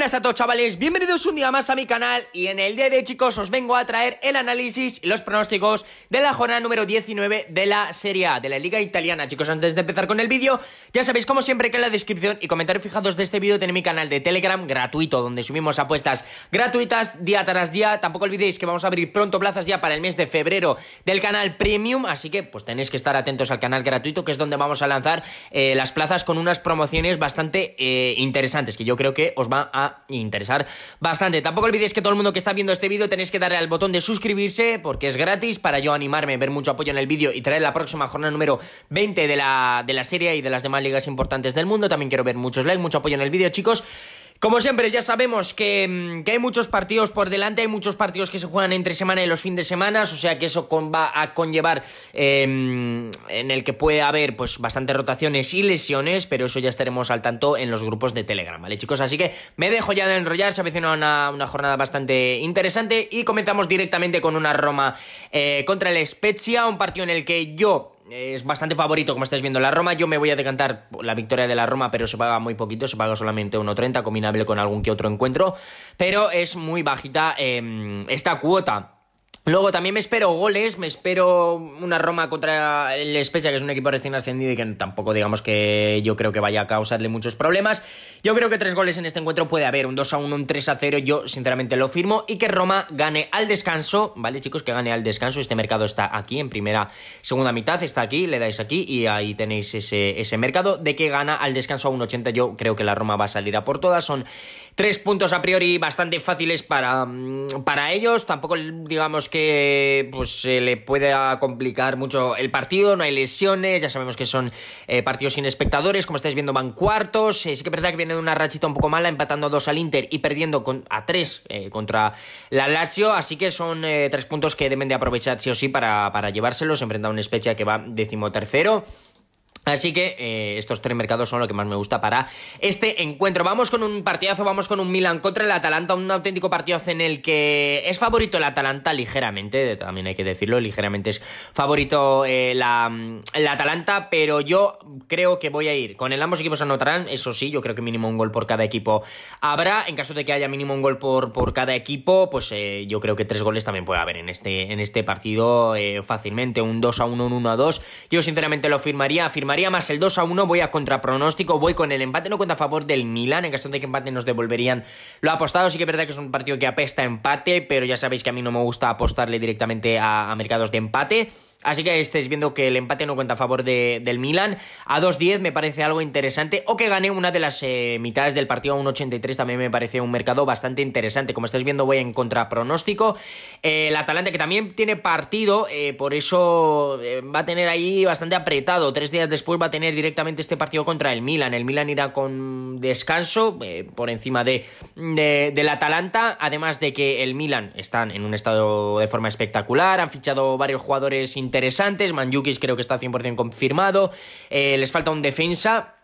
buenas a todos chavales, bienvenidos un día más a mi canal y en el día de hoy chicos os vengo a traer el análisis y los pronósticos de la jornada número 19 de la Serie A, de la Liga Italiana Chicos, antes de empezar con el vídeo, ya sabéis como siempre que en la descripción y comentarios fijados de este vídeo tenéis mi canal de Telegram gratuito Donde subimos apuestas gratuitas día tras día, tampoco olvidéis que vamos a abrir pronto plazas ya para el mes de febrero del canal Premium Así que pues tenéis que estar atentos al canal gratuito que es donde vamos a lanzar eh, las plazas con unas promociones bastante eh, interesantes que yo creo que os va a interesar bastante. Tampoco olvidéis que todo el mundo que está viendo este vídeo tenéis que darle al botón de suscribirse porque es gratis para yo animarme, ver mucho apoyo en el vídeo y traer la próxima jornada número 20 de la, de la serie y de las demás ligas importantes del mundo. También quiero ver muchos likes, mucho apoyo en el vídeo, chicos. Como siempre, ya sabemos mm, que, hay muchos partidos por delante, hay muchos partidos que se juegan entre semana y los fines de semana, o sea que eso va a conllevar em, en el que puede haber pues bastantes rotaciones y lesiones, pero eso ya estaremos al tanto en los grupos de Telegram, ¿vale chicos? Así que me dejo ya de enrollar, se avecina una, una jornada bastante interesante y comenzamos directamente con una Roma eh, contra el Spezia, un partido en el que yo es bastante favorito, como estáis viendo, la Roma. Yo me voy a decantar la victoria de la Roma, pero se paga muy poquito, se paga solamente 1.30, combinable con algún que otro encuentro. Pero es muy bajita em, esta cuota. Luego también me espero goles, me espero una Roma contra el Spezia, que es un equipo recién ascendido y que tampoco digamos que yo creo que vaya a causarle muchos problemas. Yo creo que tres goles en este encuentro puede haber, un 2 a 1, un 3 a 0, yo sinceramente lo firmo, y que Roma gane al descanso, ¿vale chicos? Que gane al descanso, este mercado está aquí en primera, segunda mitad, está aquí, le dais aquí y ahí tenéis ese, ese mercado de que gana al descanso a un 80, yo creo que la Roma va a salir a por todas, son Tres puntos a priori bastante fáciles mm, para, ellos. Tampoco digamos que pues, se le pueda complicar mucho el partido. No hay lesiones. Ya sabemos que son eh, partidos sin espectadores. Como estáis viendo, van cuartos. Eh, sí que es verdad que viene una rachita un poco mala, empatando a dos al Inter y perdiendo con, a tres eh, contra la Lazio. Así que son tres puntos que deben de aprovechar sí o sí para, para llevárselos. Enfrenta a un Spezia que va decimotercero. Así que eh, estos tres mercados son lo que más me gusta para este encuentro. Vamos con un partidazo, vamos con un Milan contra el Atalanta, un auténtico partidazo en el que es favorito el Atalanta ligeramente, también hay que decirlo, ligeramente es favorito eh, el la, Atalanta, pero yo creo que voy a ir con el ambos equipos anotarán, eso sí, yo creo que mínimo un gol por cada equipo habrá, en caso de que haya mínimo un gol por, cada equipo, pues eh, yo creo que tres goles también puede haber en este, en este partido fácilmente, un 2 a 1, un 1 a 2, yo sinceramente lo firmaría, firmaría más el 2 a 1. Voy a contrapronóstico. Voy con el empate. No cuenta a favor del Milan. En caso de que empate nos devolverían lo apostado. Sí que es verdad que es un partido que apesta a empate. Pero ya sabéis que a mí no me gusta apostarle directamente a mercados de empate. Así que estáis viendo que el empate no cuenta a favor del Milan. A 2-10 me parece algo interesante. O que gane una de las eh, mitades del partido a 1-83 también me parece un mercado bastante interesante. Como estáis viendo voy en contrapronóstico. Eh, el Atalanta que también tiene partido, eh, por eso va a tener ahí bastante apretado. Tres días después va a tener directamente este partido contra el Milan. El Milan irá con descanso por encima de, de, del Atalanta. Además de que el Milan están en un estado de forma espectacular. Han fichado varios jugadores interesantes. ...Manyukis creo que está 100% confirmado. Eh, les falta un defensa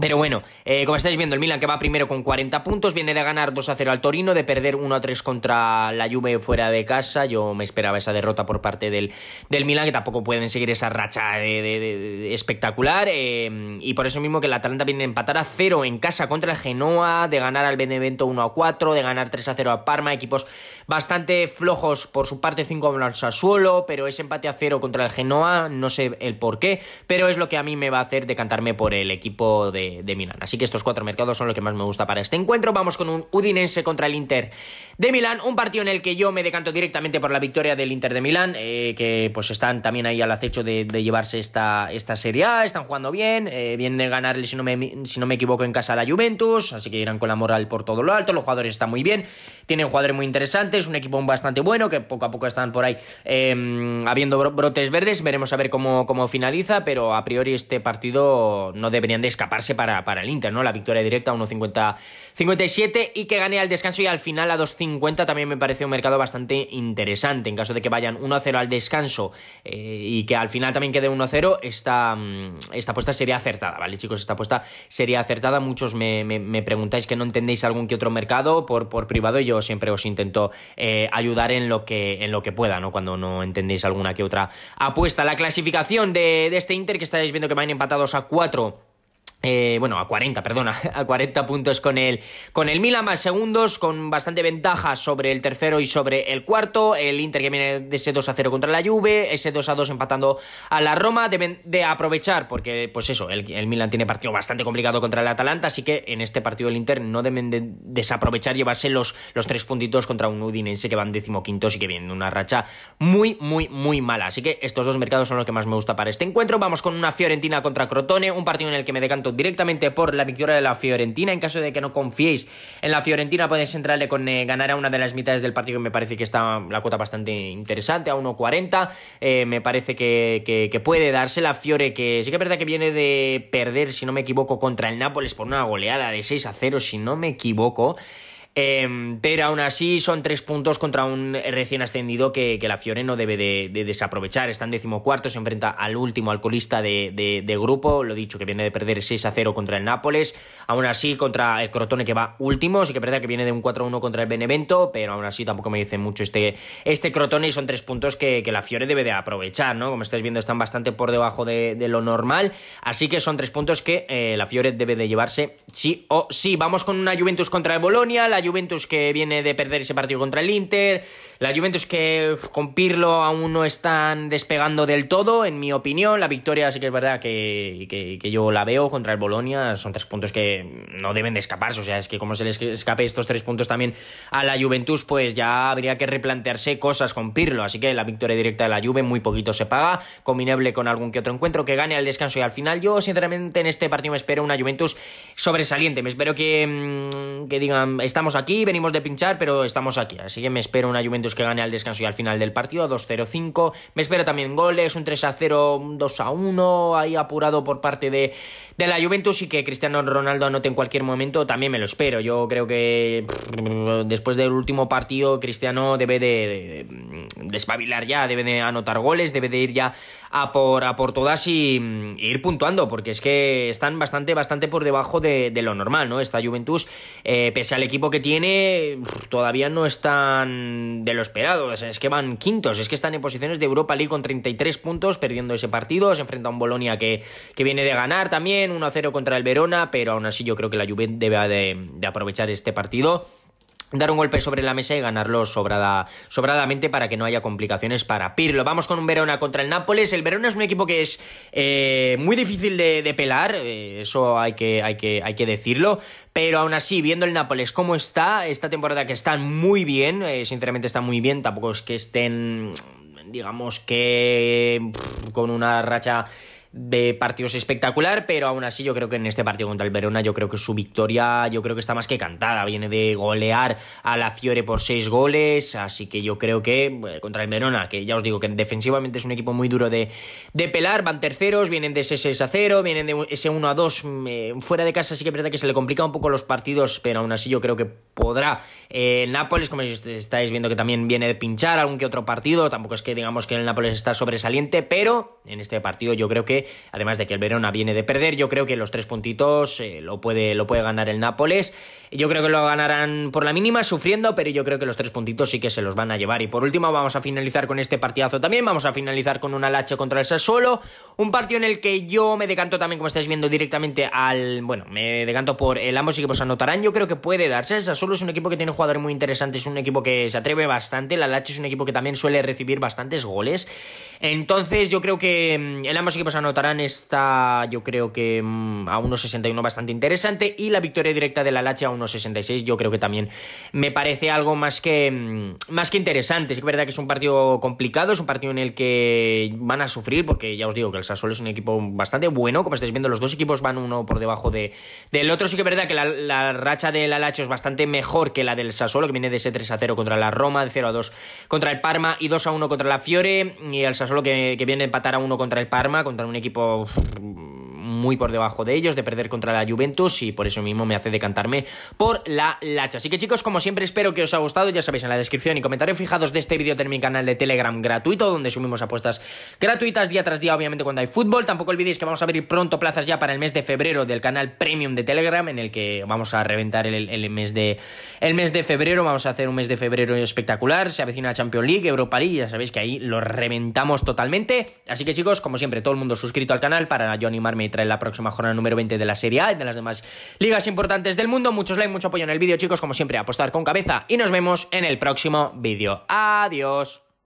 pero bueno, eh, como estáis viendo, el Milan que va primero con 40 puntos, viene de ganar 2 a 0 al Torino, de perder 1 a 3 contra la Juve fuera de casa. Yo me esperaba esa derrota por parte del, del Milan, que tampoco pueden seguir esa racha de, espectacular. Eh, y por eso mismo que el Atalanta viene de empatar a 0 en casa contra el Genoa, de ganar al Benevento 1 a 4, de ganar 3 a 0 a Parma. Equipos bastante flojos por su parte, 5 a al suelo, pero ese empate a 0 contra el Genoa, no sé el por qué, pero es lo que a mí me va a hacer decantarme por el equipo de de, Milán. Así que estos cuatro mercados son lo que más me gusta para este encuentro. Vamos con un Udinese contra el Inter de Milán, un partido en el que yo me decanto directamente por la victoria del Inter de Milán, eh, que pues están también ahí al acecho de, llevarse esta, esta Serie A, están jugando bien, eh, vienen bien de ganarle, si no, me, si no me equivoco, en casa a la Juventus, así que irán con la moral por todo lo alto, los jugadores están muy bien, tienen jugadores muy interesantes, un equipo bastante bueno, que poco a poco están por ahí em, habiendo brotes verdes, veremos a ver cómo, cómo finaliza, pero a priori este partido no deberían de escaparse para, el Inter, ¿no? La victoria directa a 1.57 y que gane al descanso y al final a 2.50 también me parece un mercado bastante interesante. En caso de que vayan 1-0 al descanso eh, y que al final también quede 1-0, esta, mm, esta apuesta sería acertada, ¿vale, chicos? Esta apuesta sería acertada. Muchos me, preguntáis que no entendéis algún que otro mercado por, por privado y yo siempre os intento eh, ayudar en lo, que, en lo que pueda, ¿no? Cuando no entendéis alguna que otra apuesta. La clasificación de, de este Inter que estaréis viendo que van empatados a 4 eh, bueno, a 40, perdona, a 40 puntos con el, con el Milan, más segundos, con bastante ventaja sobre el tercero y sobre el cuarto. El Inter que viene de ese 2 a 0 contra la Juve, ese 2 a 2 empatando a la Roma. Deben de aprovechar, porque, pues eso, el, Milan tiene partido bastante complicado contra el Atalanta, así que en este partido el Inter no deben de desaprovechar, llevarse los, los tres puntitos contra un Udinese que van decimoquintos y que viene una racha muy, muy, muy mala. Así que estos dos mercados son los que más me gusta para este encuentro. Vamos con una Fiorentina contra Crotone, un partido en el que me decanto directamente por la victoria de la Fiorentina. En caso de que no confiéis en la Fiorentina, podéis entrarle con eh, ganar a una de las mitades del partido, me parece que está la cuota bastante interesante, a 1.40. Eh, me parece que, que, puede darse la Fiore, que sí que es verdad que viene de perder, si no me equivoco, contra el Nápoles por una goleada de 6 a 0, si no me equivoco. Em, pero aún así son tres puntos contra un recién ascendido que, que la Fiore no debe de, desaprovechar. Está en decimocuarto, se enfrenta al último alcoholista de, grupo, lo dicho, que viene de perder 6 a 0 contra el Nápoles. Aún así, contra el Crotone que va último, sí que verdad que viene de un 4 a 1 contra el Benevento, pero aún así tampoco me dice mucho este, este Crotone y son tres puntos que, que la Fiore debe de aprovechar, ¿no? Como estáis viendo, están bastante por debajo de, lo normal. Así que son tres puntos que eh, la Fiore debe de llevarse sí o sí. Vamos con una Juventus contra el Bolonia. La Juventus que viene de perder ese partido contra el Inter, la Juventus que con Pirlo aún no están despegando del todo, en mi opinión, la victoria sí que es verdad que, yo la veo contra el Bolonia, son tres puntos que no deben de escaparse, o sea, es que como se les escape estos tres puntos también a la Juventus, pues ya habría que replantearse cosas con Pirlo, así que la victoria directa de la Juve muy poquito se paga, combinable con algún que otro encuentro que gane al descanso y al final yo sinceramente en este partido me espero una Juventus sobresaliente, me espero que, mm, que digan, estamos aquí, venimos de pinchar, pero estamos aquí. Así que me espero una Juventus que gane al descanso y al final del partido, 2-0-5. Me espero también goles, un 3-0, un 2-1, ahí apurado por parte de, de la Juventus y que Cristiano Ronaldo anote en cualquier momento, también me lo espero. Yo creo que después del último partido, Cristiano debe de, mm, despabilar ya, debe de anotar goles, debe de ir ya a por, a por todas y, ir puntuando, porque es que están bastante, bastante por debajo de, lo normal, ¿no? Esta Juventus, eh, pese al equipo que tiene todavía no están de lo esperado. Es que van quintos, es que están en posiciones de Europa League con 33 puntos, perdiendo ese partido. Se enfrenta a un Bolonia que, que viene de ganar también, 1-0 contra el Verona, pero aún así yo creo que la Juventus debe de aprovechar este partido dar un golpe sobre la mesa y ganarlo sobradamente para que no haya complicaciones para Pirlo. Vamos con un Verona contra el Nápoles. El Verona es un equipo que es eh, muy difícil de, pelar, eh, eso hay que, hay, que, hay que decirlo, pero aún así, viendo el Nápoles cómo está, esta temporada que están muy bien, eh, sinceramente están muy bien, tampoco es que estén digamos que con una racha de partidos espectacular, pero aún así yo creo que en este partido contra el Verona yo creo que su victoria yo creo que está más que cantada, viene de golear a la Fiore por seis goles, así que yo creo que eh, contra el Verona, que ya os digo que defensivamente es un equipo muy duro de, pelar, van terceros, vienen de ese 6 a 0, vienen de ese 1 a 2 mm, eh, fuera de casa, así que que se le complica un poco los partidos, pero aún así yo creo que podrá eh, Nápoles, como estáis viendo que también viene de pinchar algún que otro partido, tampoco es que digamos que el Nápoles está sobresaliente, pero en este partido yo creo que además de que el Verona viene de perder, yo creo que los tres puntitos eh, lo, puede, lo puede ganar el Nápoles, yo creo que lo ganarán por la mínima sufriendo, pero yo creo que los tres puntitos sí que se los van a llevar. Y por último vamos a finalizar con este partidazo también, vamos a finalizar con un lache contra el Sassuolo, un partido en el que yo me decanto también, como estáis viendo, directamente al, bueno, me decanto por el ambos equipos anotarán, yo creo que puede darse, el Sassuolo es un equipo que tiene jugadores muy interesantes, es un equipo que se atreve bastante, la lache es un equipo que también suele recibir bastantes goles, entonces yo creo que mm, el ambos equipos anotarán Tarán está, yo creo que mm, a 1.61 bastante interesante. Y la victoria directa del la a 1.66, yo creo que también me parece algo más que, mm, más que interesante. Es verdad que es un partido complicado, es un partido en el que van a sufrir, porque ya os digo que el Sassuolo es un equipo bastante bueno. Como estáis viendo, los dos equipos van uno por debajo del otro. Sí que es verdad que la, racha del la es bastante mejor que la del Sassuolo, que viene de ese 3 a 0 contra la Roma, de 0 a 2 contra el Parma y 2 a 1 contra la Fiore. Y el Sassuolo que, que viene a empatar a 1 contra el Parma, contra un equipo muy por debajo de ellos, de perder contra la Juventus y por eso mismo me hace decantarme por la Lacha. Así que chicos, como siempre espero que os haya gustado, ya sabéis, en la descripción y comentarios fijados de este vídeo tener mi canal de Telegram gratuito, donde subimos apuestas gratuitas día tras día, obviamente cuando hay fútbol. Tampoco olvidéis que vamos a abrir pronto plazas ya para el mes de febrero del canal Premium de Telegram, en el que vamos a reventar el, mes, de, el mes de febrero, vamos a hacer un mes de febrero espectacular, se avecina Champions League, Europa League, ya sabéis que ahí lo reventamos totalmente. Así que chicos, como siempre, todo el mundo suscrito al canal para yo animarme en la próxima jornada número 20 de la Serie A y de las demás ligas importantes del mundo. Muchos likes, mucho apoyo en el vídeo, chicos. Como siempre, apostar con cabeza y nos vemos en el próximo vídeo. Adiós.